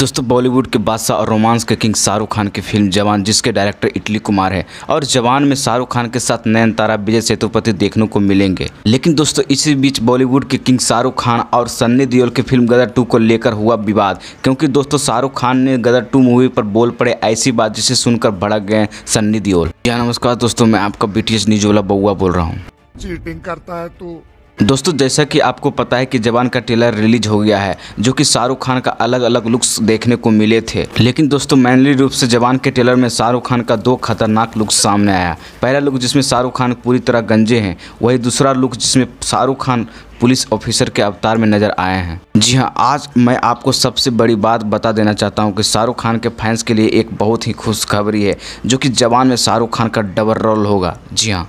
दोस्तों बॉलीवुड के बादशाह और रोमांस के किंग शाहरुख खान की फिल्म जवान जिसके डायरेक्टर इटली कुमार है और जवान में शाहरुख खान के साथ तारा विजय सेतुपति देखने को मिलेंगे लेकिन दोस्तों इसी बीच बॉलीवुड के किंग शाहरुख खान और सन्नी दियोल की फिल्म गदर टू को लेकर हुआ विवाद क्योंकि दोस्तों शाहरुख खान ने गदर टू मूवी पर बोल पड़े ऐसी बात जिसे सुनकर भड़क गए सन्नी दियोल नमस्कार दोस्तों मैं आपका बी न्यूज वाला बउआ बोल रहा हूँ चीटिंग करता है तो दोस्तों जैसा कि आपको पता है कि जवान का ट्रेलर रिलीज हो गया है जो कि शाहरुख खान का अलग अलग लुक्स देखने को मिले थे लेकिन दोस्तों मैनली रूप से जवान के ट्रेलर में शाहरुख खान का दो खतरनाक लुक्स सामने आया पहला लुक जिसमें शाहरुख खान पूरी तरह गंजे हैं वही दूसरा लुक जिसमें शाहरुख खान पुलिस ऑफिसर के अवतार में नजर आए हैं जी हाँ आज मैं आपको सबसे बड़ी बात बता देना चाहता हूँ कि शाहरुख खान के फैंस के लिए एक बहुत ही खुशखबरी है जो कि जवान में शाहरुख खान का डबल रोल होगा जी हाँ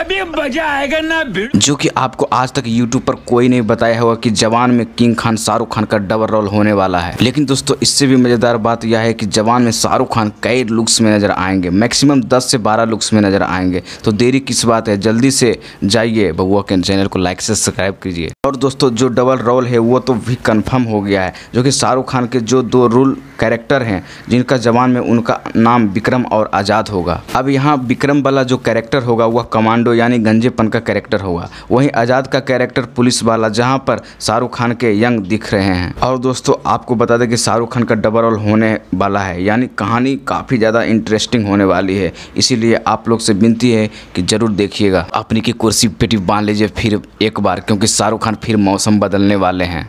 अभी मजा आएगा ना जो कि आपको आज तक YouTube पर कोई नहीं बताया होगा कि जवान में किंग खान शाहरुख खान का डबल रोल होने वाला है लेकिन दोस्तों इससे भी मजेदार बात यह है कि जवान में शाहरुख खान कई लुक्स में नजर आएंगे मैक्सिमम 10 से 12 लुक्स में नजर आएंगे तो देरी किस बात है जल्दी से जाइए बबुआ के चैनल को लाइक से सब्सक्राइब कीजिए और दोस्तों जो डबल रोल है वो तो भी कन्फर्म हो गया है जो की शाहरुख खान के जो दो रोल कैरेक्टर हैं जिनका जवान में उनका नाम विक्रम और आज़ाद होगा अब यहाँ विक्रम वाला जो कैरेक्टर होगा वह कमांडो यानी गंजेपन का कैरेक्टर होगा वहीं आज़ाद का कैरेक्टर पुलिस वाला जहाँ पर शाहरुख खान के यंग दिख रहे हैं और दोस्तों आपको बता दें कि शाहरुख खान का डबल रोल होने वाला है यानी कहानी काफ़ी ज़्यादा इंटरेस्टिंग होने वाली है इसीलिए आप लोग से विनती है कि ज़रूर देखिएगा अपनी की कुर्सी पेटी बांध लीजिए फिर एक बार क्योंकि शाहरुख खान फिर मौसम बदलने वाले हैं